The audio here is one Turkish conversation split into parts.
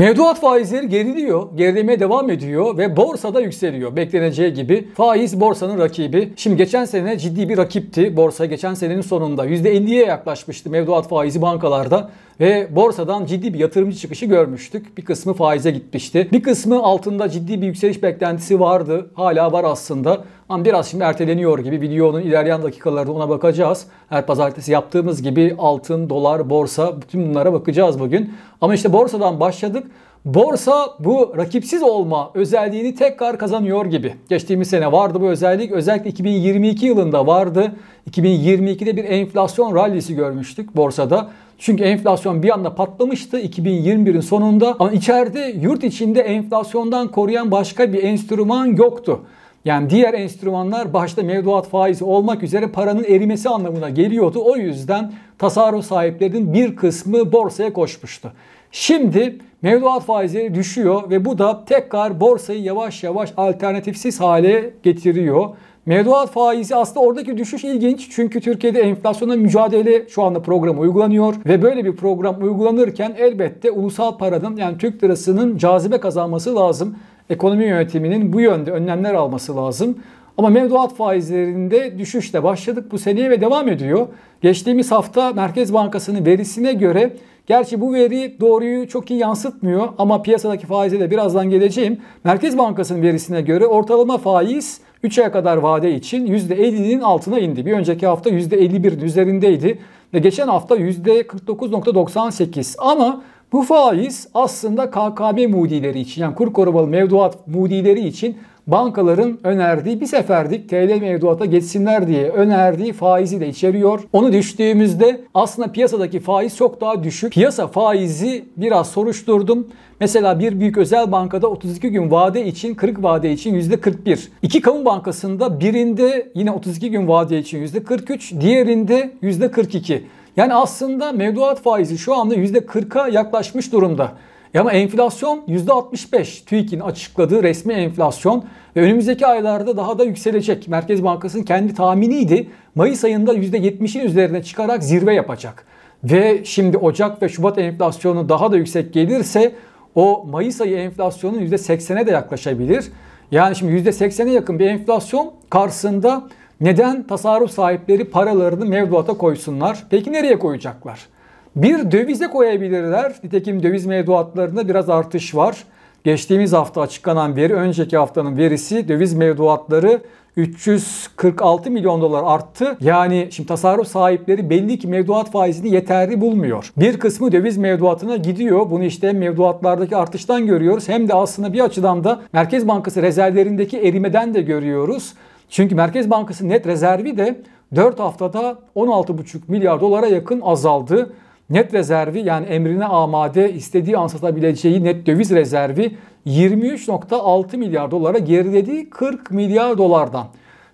Mevduat faizleri geriliyor, gerilemeye devam ediyor ve borsada yükseliyor. Bekleneceği gibi faiz borsanın rakibi. Şimdi geçen sene ciddi bir rakipti. Borsa geçen senenin sonunda %50'ye yaklaşmıştı mevduat faizi bankalarda ve borsadan ciddi bir yatırımcı çıkışı görmüştük. Bir kısmı faize gitmişti. Bir kısmı altında ciddi bir yükseliş beklentisi vardı. Hala var aslında. Ama biraz şimdi erteleniyor gibi videonun ilerleyen dakikalarda ona bakacağız. Her pazartesi yaptığımız gibi altın, dolar, borsa bütün bunlara bakacağız bugün. Ama işte borsadan başladık. Borsa bu rakipsiz olma özelliğini tekrar kazanıyor gibi. Geçtiğimiz sene vardı bu özellik. Özellikle 2022 yılında vardı. 2022'de bir enflasyon rallisi görmüştük borsada. Çünkü enflasyon bir anda patlamıştı 2021'in sonunda ama içeride yurt içinde enflasyondan koruyan başka bir enstrüman yoktu. Yani diğer enstrümanlar başta mevduat faizi olmak üzere paranın erimesi anlamına geliyordu. O yüzden tasarruf sahiplerinin bir kısmı borsaya koşmuştu. Şimdi mevduat faizleri düşüyor ve bu da tekrar borsayı yavaş yavaş alternatifsiz hale getiriyor. Mevduat faizi aslında oradaki düşüş ilginç. Çünkü Türkiye'de enflasyona mücadele şu anda program uygulanıyor. Ve böyle bir program uygulanırken elbette ulusal paranın yani Türk lirasının cazibe kazanması lazım. Ekonomi yönetiminin bu yönde önlemler alması lazım. Ama mevduat faizlerinde düşüşle başladık bu seneye ve devam ediyor. Geçtiğimiz hafta Merkez Bankası'nın verisine göre gerçi bu veri doğruyu çok iyi yansıtmıyor ama piyasadaki faize de birazdan geleceğim. Merkez Bankası'nın verisine göre ortalama faiz 3 aya kadar vade için %50'nin altına indi. Bir önceki hafta %51'in üzerindeydi ve geçen hafta %49.98 ama bu faiz aslında KKB mudileri için yani kur korumalı mevduat mudileri için bankaların önerdiği bir seferdik TL mevduata geçsinler diye önerdiği faizi de içeriyor. Onu düştüğümüzde aslında piyasadaki faiz çok daha düşük. Piyasa faizi biraz soruşturdum. Mesela bir büyük özel bankada 32 gün vade için 40 vade için %41. İki kamu bankasında birinde yine 32 gün vade için %43, diğerinde %42. Yani aslında mevduat faizi şu anda %40'a yaklaşmış durumda. Ya e ama enflasyon %65. TÜİK'in açıkladığı resmi enflasyon ve önümüzdeki aylarda daha da yükselecek. Merkez Bankası'nın kendi tahminiydi. Mayıs ayında %70'in üzerine çıkarak zirve yapacak. Ve şimdi Ocak ve Şubat enflasyonu daha da yüksek gelirse o Mayıs ayı enflasyonun %80'e de yaklaşabilir. Yani şimdi %80'e yakın bir enflasyon karşısında neden tasarruf sahipleri paralarını mevduata koysunlar? Peki nereye koyacaklar? Bir dövize koyabilirler. Nitekim döviz mevduatlarında biraz artış var. Geçtiğimiz hafta açıklanan veri, önceki haftanın verisi döviz mevduatları 346 milyon dolar arttı. Yani şimdi tasarruf sahipleri belli ki mevduat faizini yeterli bulmuyor. Bir kısmı döviz mevduatına gidiyor. Bunu işte mevduatlardaki artıştan görüyoruz. Hem de aslında bir açıdan da Merkez Bankası rezervlerindeki erimeden de görüyoruz. Çünkü Merkez Bankası net rezervi de 4 haftada 16,5 milyar dolara yakın azaldı net rezervi yani emrine amade istediği an satabileceği net döviz rezervi 23.6 milyar dolara geriledi 40 milyar dolardan.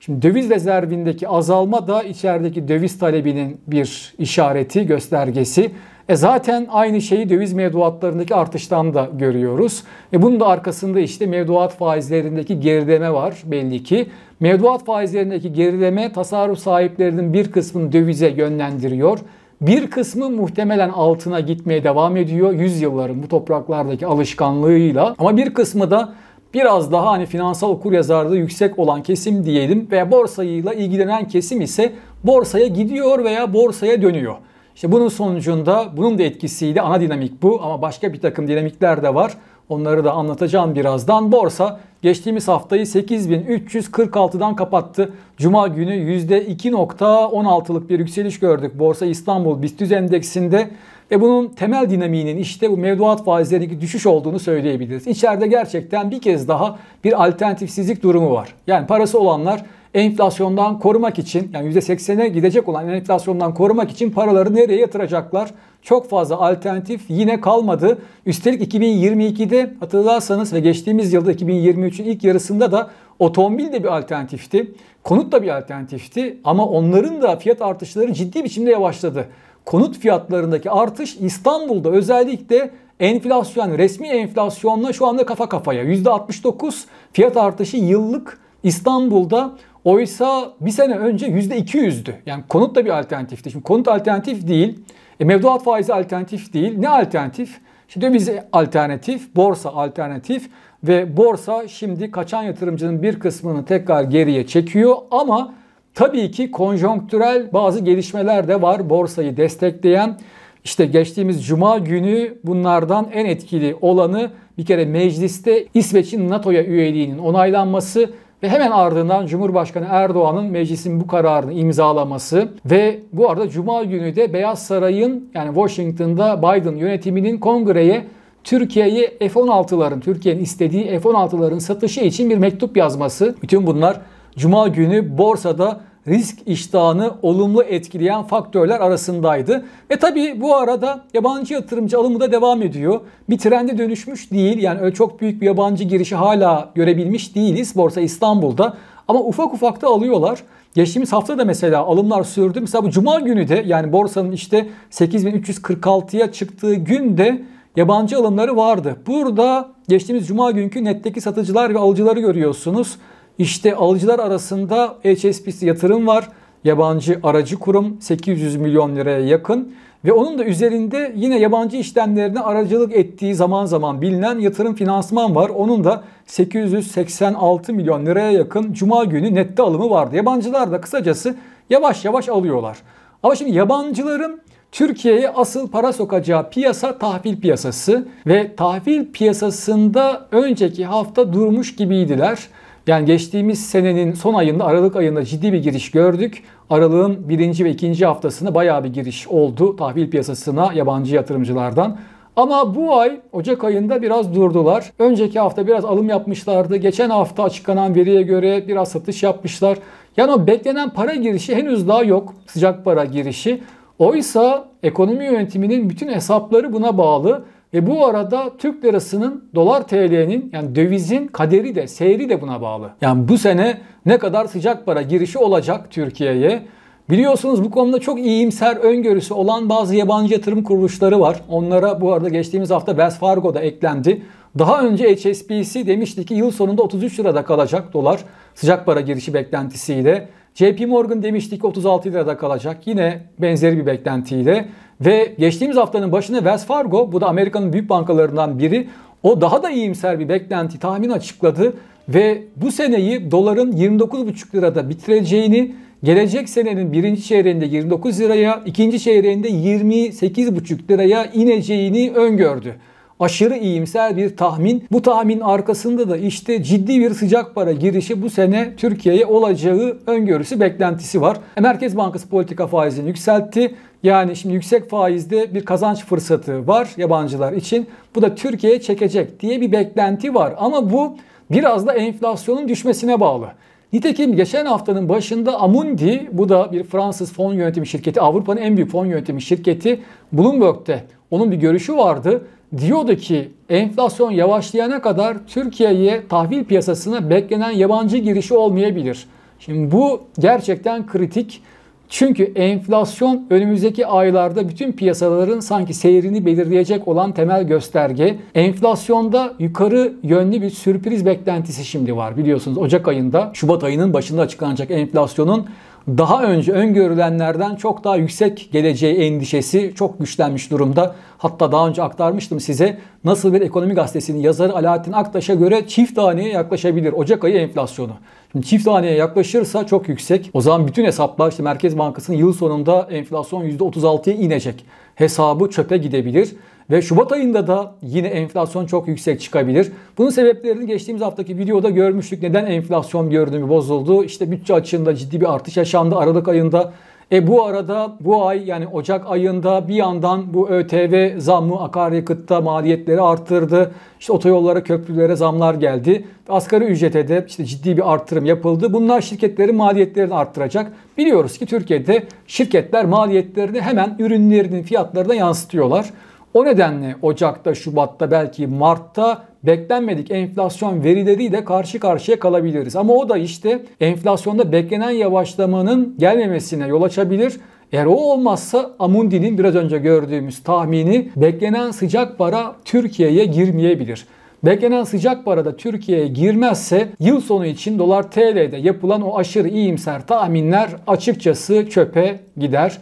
Şimdi döviz rezervindeki azalma da içerideki döviz talebinin bir işareti, göstergesi. E zaten aynı şeyi döviz mevduatlarındaki artıştan da görüyoruz. E bunun da arkasında işte mevduat faizlerindeki gerileme var belli ki. Mevduat faizlerindeki gerileme tasarruf sahiplerinin bir kısmını dövize yönlendiriyor. Bir kısmı muhtemelen altına gitmeye devam ediyor yüzyılların bu topraklardaki alışkanlığıyla. Ama bir kısmı da biraz daha hani finansal okuryazarlığı yüksek olan kesim diyelim veya borsayla ilgilenen kesim ise borsaya gidiyor veya borsaya dönüyor. İşte bunun sonucunda bunun da etkisiyle ana dinamik bu ama başka bir takım dinamikler de var. Onları da anlatacağım birazdan. Borsa geçtiğimiz haftayı 8346'dan kapattı. Cuma günü %2.16'lık bir yükseliş gördük. Borsa İstanbul BIST endeksinde ve bunun temel dinamiğinin işte bu mevduat faizlerindeki düşüş olduğunu söyleyebiliriz. İçeride gerçekten bir kez daha bir alternatifsizlik durumu var. Yani parası olanlar enflasyondan korumak için yani %80'e gidecek olan enflasyondan korumak için paraları nereye yatıracaklar? Çok fazla alternatif yine kalmadı. Üstelik 2022'de hatırlarsanız ve geçtiğimiz yılda 2023'ün ilk yarısında da otomobil de bir alternatifti. Konut da bir alternatifti ama onların da fiyat artışları ciddi biçimde yavaşladı. Konut fiyatlarındaki artış İstanbul'da özellikle enflasyon, resmi enflasyonla şu anda kafa kafaya. %69 fiyat artışı yıllık İstanbul'da Oysa bir sene önce %200'dü. Yani konut da bir alternatifti. Şimdi konut alternatif değil. E, mevduat faizi alternatif değil. Ne alternatif? İşte döviz alternatif, borsa alternatif ve borsa şimdi kaçan yatırımcının bir kısmını tekrar geriye çekiyor ama tabii ki konjonktürel bazı gelişmeler de var borsayı destekleyen. İşte geçtiğimiz cuma günü bunlardan en etkili olanı bir kere mecliste İsveç'in NATO'ya üyeliğinin onaylanması ve hemen ardından Cumhurbaşkanı Erdoğan'ın meclisin bu kararını imzalaması ve bu arada Cuma günü de Beyaz Saray'ın yani Washington'da Biden yönetiminin kongreye Türkiye'yi F-16'ların, Türkiye'nin istediği F-16'ların satışı için bir mektup yazması. Bütün bunlar Cuma günü borsada risk iştahını olumlu etkileyen faktörler arasındaydı. ve tabi bu arada yabancı yatırımcı alımı da devam ediyor. Bir trende dönüşmüş değil yani öyle çok büyük bir yabancı girişi hala görebilmiş değiliz Borsa İstanbul'da. Ama ufak ufak da alıyorlar. Geçtiğimiz hafta da mesela alımlar sürdü. Mesela bu cuma günü de yani borsanın işte 8346'ya çıktığı günde yabancı alımları vardı. Burada geçtiğimiz cuma günkü netteki satıcılar ve alıcıları görüyorsunuz. İşte alıcılar arasında HSBC yatırım var. Yabancı aracı kurum 800 milyon liraya yakın ve onun da üzerinde yine yabancı işlemlerine aracılık ettiği zaman zaman bilinen yatırım finansman var. Onun da 886 milyon liraya yakın cuma günü nette alımı vardı. Yabancılar da kısacası yavaş yavaş alıyorlar. Ama şimdi yabancıların Türkiye'ye asıl para sokacağı piyasa tahvil piyasası ve tahvil piyasasında önceki hafta durmuş gibiydiler. Yani geçtiğimiz senenin son ayında Aralık ayında ciddi bir giriş gördük. Aralığın birinci ve ikinci haftasında bayağı bir giriş oldu tahvil piyasasına yabancı yatırımcılardan. Ama bu ay Ocak ayında biraz durdular. Önceki hafta biraz alım yapmışlardı. Geçen hafta açıklanan veriye göre biraz satış yapmışlar. Yani o beklenen para girişi henüz daha yok. Sıcak para girişi. Oysa ekonomi yönetiminin bütün hesapları buna bağlı. Ve bu arada Türk lirasının dolar TL'nin yani dövizin kaderi de seyri de buna bağlı. Yani bu sene ne kadar sıcak para girişi olacak Türkiye'ye Biliyorsunuz bu konuda çok iyimser öngörüsü olan bazı yabancı yatırım kuruluşları var. Onlara bu arada geçtiğimiz hafta Wells Fargo da eklendi. Daha önce HSBC demişti ki yıl sonunda 33 lirada kalacak dolar sıcak para girişi beklentisiyle. JP Morgan demişti ki 36 lirada kalacak yine benzeri bir beklentiyle. Ve geçtiğimiz haftanın başında Wells Fargo, bu da Amerika'nın büyük bankalarından biri, o daha da iyimser bir beklenti, tahmin açıkladı ve bu seneyi doların 29,5 lirada bitireceğini, gelecek senenin birinci çeyreğinde 29 liraya, ikinci çeyreğinde 28,5 liraya ineceğini öngördü aşırı iyimser bir tahmin. Bu tahmin arkasında da işte ciddi bir sıcak para girişi bu sene Türkiye'ye olacağı öngörüsü beklentisi var. E, Merkez Bankası politika faizini yükseltti. Yani şimdi yüksek faizde bir kazanç fırsatı var yabancılar için. Bu da Türkiye'ye çekecek diye bir beklenti var. Ama bu biraz da enflasyonun düşmesine bağlı. Nitekim geçen haftanın başında Amundi, bu da bir Fransız fon yönetimi şirketi, Avrupa'nın en büyük fon yönetimi şirketi Bloomberg'te onun bir görüşü vardı diyordu ki enflasyon yavaşlayana kadar Türkiye'ye tahvil piyasasına beklenen yabancı girişi olmayabilir. Şimdi bu gerçekten kritik. Çünkü enflasyon önümüzdeki aylarda bütün piyasaların sanki seyrini belirleyecek olan temel gösterge. Enflasyonda yukarı yönlü bir sürpriz beklentisi şimdi var biliyorsunuz Ocak ayında Şubat ayının başında açıklanacak enflasyonun daha önce öngörülenlerden çok daha yüksek geleceği endişesi çok güçlenmiş durumda. Hatta daha önce aktarmıştım size nasıl bir ekonomi gazetesinin yazarı Alaaddin Aktaş'a göre çift haneye yaklaşabilir Ocak ayı enflasyonu. Şimdi çift haneye yaklaşırsa çok yüksek. O zaman bütün hesaplar işte Merkez Bankası'nın yıl sonunda enflasyon %36'ya inecek hesabı çöpe gidebilir. Ve Şubat ayında da yine enflasyon çok yüksek çıkabilir. Bunun sebeplerini geçtiğimiz haftaki videoda görmüştük. Neden enflasyon görünümü bozuldu? İşte bütçe açığında ciddi bir artış yaşandı Aralık ayında. E bu arada bu ay yani Ocak ayında bir yandan bu ÖTV zammı akaryakıtta maliyetleri arttırdı. İşte otoyollara, köprülere zamlar geldi. Asgari ücrete de işte ciddi bir artırım yapıldı. Bunlar şirketlerin maliyetlerini arttıracak. Biliyoruz ki Türkiye'de şirketler maliyetlerini hemen ürünlerinin fiyatlarına yansıtıyorlar. O nedenle Ocak'ta, Şubat'ta belki Mart'ta beklenmedik enflasyon verileriyle karşı karşıya kalabiliriz. Ama o da işte enflasyonda beklenen yavaşlamanın gelmemesine yol açabilir. Eğer o olmazsa Amundi'nin biraz önce gördüğümüz tahmini beklenen sıcak para Türkiye'ye girmeyebilir. Beklenen sıcak para da Türkiye'ye girmezse yıl sonu için dolar TL'de yapılan o aşırı iyimser tahminler açıkçası çöpe gider.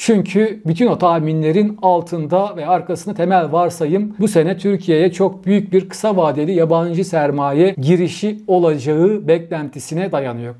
Çünkü bütün o tahminlerin altında ve arkasında temel varsayım bu sene Türkiye'ye çok büyük bir kısa vadeli yabancı sermaye girişi olacağı beklentisine dayanıyor.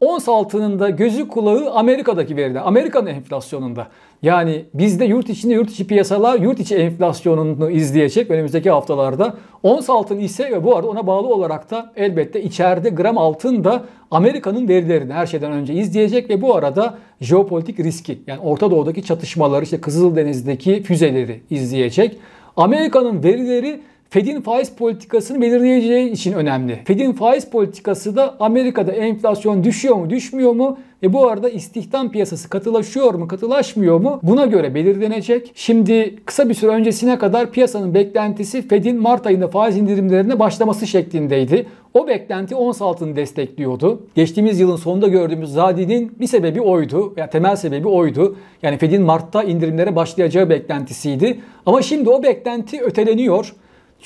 Ons altının da gözü kulağı Amerika'daki veride, Amerika'nın enflasyonunda. Yani bizde yurt içinde yurt içi piyasalar yurt içi enflasyonunu izleyecek önümüzdeki haftalarda. Ons altın ise ve bu arada ona bağlı olarak da elbette içeride gram altın da Amerika'nın verilerini her şeyden önce izleyecek ve bu arada jeopolitik riski yani Orta Doğu'daki çatışmaları işte Kızıldeniz'deki füzeleri izleyecek. Amerika'nın verileri Fed'in faiz politikasını belirleyeceği için önemli. Fed'in faiz politikası da Amerika'da enflasyon düşüyor mu düşmüyor mu ve bu arada istihdam piyasası katılaşıyor mu katılaşmıyor mu buna göre belirlenecek. Şimdi kısa bir süre öncesine kadar piyasanın beklentisi Fed'in Mart ayında faiz indirimlerine başlaması şeklindeydi. O beklenti ons altını destekliyordu. Geçtiğimiz yılın sonunda gördüğümüz zadinin bir sebebi oydu. Ya yani temel sebebi oydu. Yani Fed'in Mart'ta indirimlere başlayacağı beklentisiydi. Ama şimdi o beklenti öteleniyor.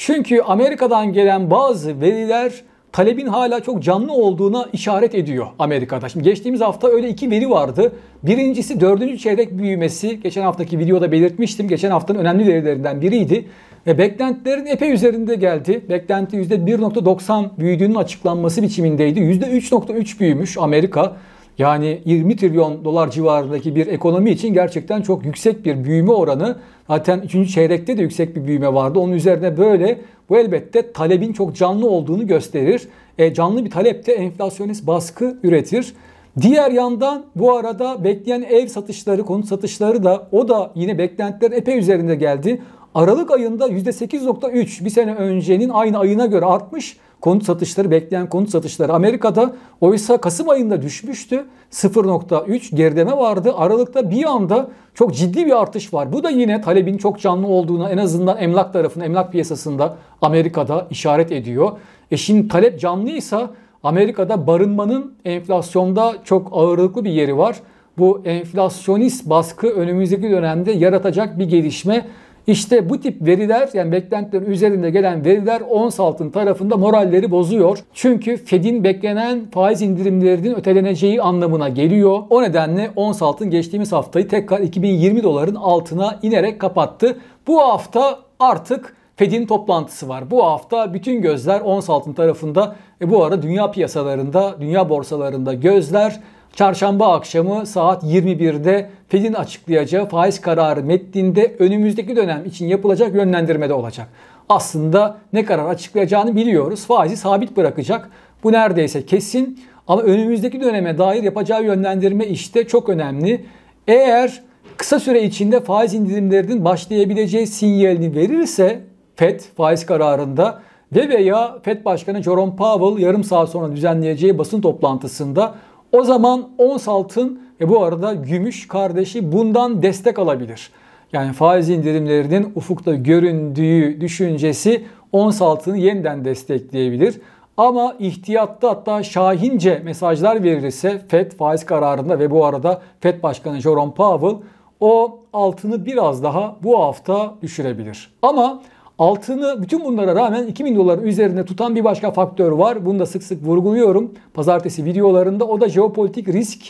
Çünkü Amerika'dan gelen bazı veriler talebin hala çok canlı olduğuna işaret ediyor Amerika'da. Şimdi geçtiğimiz hafta öyle iki veri vardı. Birincisi dördüncü çeyrek büyümesi. Geçen haftaki videoda belirtmiştim. Geçen haftanın önemli verilerinden biriydi. Ve beklentilerin epey üzerinde geldi. Beklenti %1.90 büyüdüğünün açıklanması biçimindeydi. %3.3 büyümüş Amerika. Yani 20 trilyon dolar civarındaki bir ekonomi için gerçekten çok yüksek bir büyüme oranı. Zaten 3. çeyrekte de yüksek bir büyüme vardı. Onun üzerine böyle bu elbette talebin çok canlı olduğunu gösterir. E, canlı bir talep de enflasyonist baskı üretir. Diğer yandan bu arada bekleyen ev satışları, konut satışları da o da yine beklentiler epey üzerinde geldi. Aralık ayında %8.3 bir sene öncenin aynı ayına göre artmış konut satışları bekleyen konut satışları Amerika'da oysa Kasım ayında düşmüştü. 0.3 gerileme vardı. Aralıkta bir anda çok ciddi bir artış var. Bu da yine talebin çok canlı olduğuna en azından emlak tarafında, emlak piyasasında Amerika'da işaret ediyor. E şimdi talep canlıysa Amerika'da barınmanın enflasyonda çok ağırlıklı bir yeri var. Bu enflasyonist baskı önümüzdeki dönemde yaratacak bir gelişme. İşte bu tip veriler yani beklentilerin üzerinde gelen veriler ons altın tarafında moralleri bozuyor. Çünkü Fed'in beklenen faiz indirimlerinin öteleneceği anlamına geliyor. O nedenle ons altın geçtiğimiz haftayı tekrar 2020 doların altına inerek kapattı. Bu hafta artık Fed'in toplantısı var. Bu hafta bütün gözler ons altın tarafında. E bu arada dünya piyasalarında, dünya borsalarında gözler Çarşamba akşamı saat 21'de Fed'in açıklayacağı faiz kararı metninde önümüzdeki dönem için yapılacak yönlendirmede olacak. Aslında ne karar açıklayacağını biliyoruz. Faizi sabit bırakacak. Bu neredeyse kesin. Ama önümüzdeki döneme dair yapacağı yönlendirme işte çok önemli. Eğer kısa süre içinde faiz indirimlerinin başlayabileceği sinyalini verirse FED faiz kararında ve veya FED Başkanı Jerome Powell yarım saat sonra düzenleyeceği basın toplantısında o zaman ons altın e bu arada gümüş kardeşi bundan destek alabilir. Yani faiz indirimlerinin ufukta göründüğü düşüncesi ons altını yeniden destekleyebilir. Ama ihtiyatta hatta şahince mesajlar verirse FED faiz kararında ve bu arada FED Başkanı Jerome Powell o altını biraz daha bu hafta düşürebilir. Ama altını bütün bunlara rağmen 2000 doların üzerinde tutan bir başka faktör var. Bunu da sık sık vurguluyorum pazartesi videolarında. O da jeopolitik risk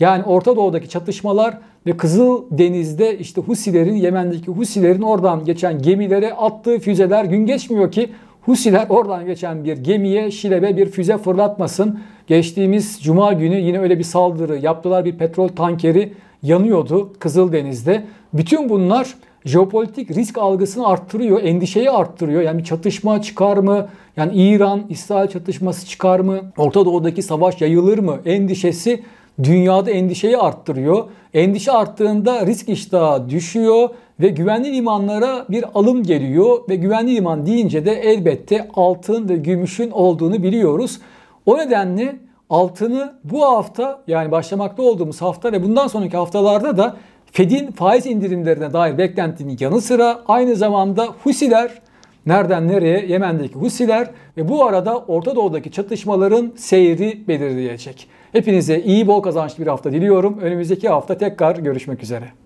yani Orta Doğu'daki çatışmalar ve Kızıl Deniz'de işte Husilerin, Yemen'deki Husilerin oradan geçen gemilere attığı füzeler gün geçmiyor ki Husiler oradan geçen bir gemiye şilebe bir füze fırlatmasın. Geçtiğimiz cuma günü yine öyle bir saldırı yaptılar. Bir petrol tankeri yanıyordu Kızıl Kızıldeniz'de. Bütün bunlar jeopolitik risk algısını arttırıyor, endişeyi arttırıyor. Yani bir çatışma çıkar mı? Yani İran, İsrail çatışması çıkar mı? Orta Doğu'daki savaş yayılır mı? Endişesi dünyada endişeyi arttırıyor. Endişe arttığında risk iştahı düşüyor ve güvenli limanlara bir alım geliyor ve güvenli liman deyince de elbette altın ve gümüşün olduğunu biliyoruz. O nedenle altını bu hafta yani başlamakta olduğumuz hafta ve bundan sonraki haftalarda da Fed'in faiz indirimlerine dair beklentinin yanı sıra aynı zamanda Husiler Nereden nereye? Yemen'deki Husiler ve bu arada Orta Doğu'daki çatışmaların seyri belirleyecek. Hepinize iyi bol kazançlı bir hafta diliyorum. Önümüzdeki hafta tekrar görüşmek üzere.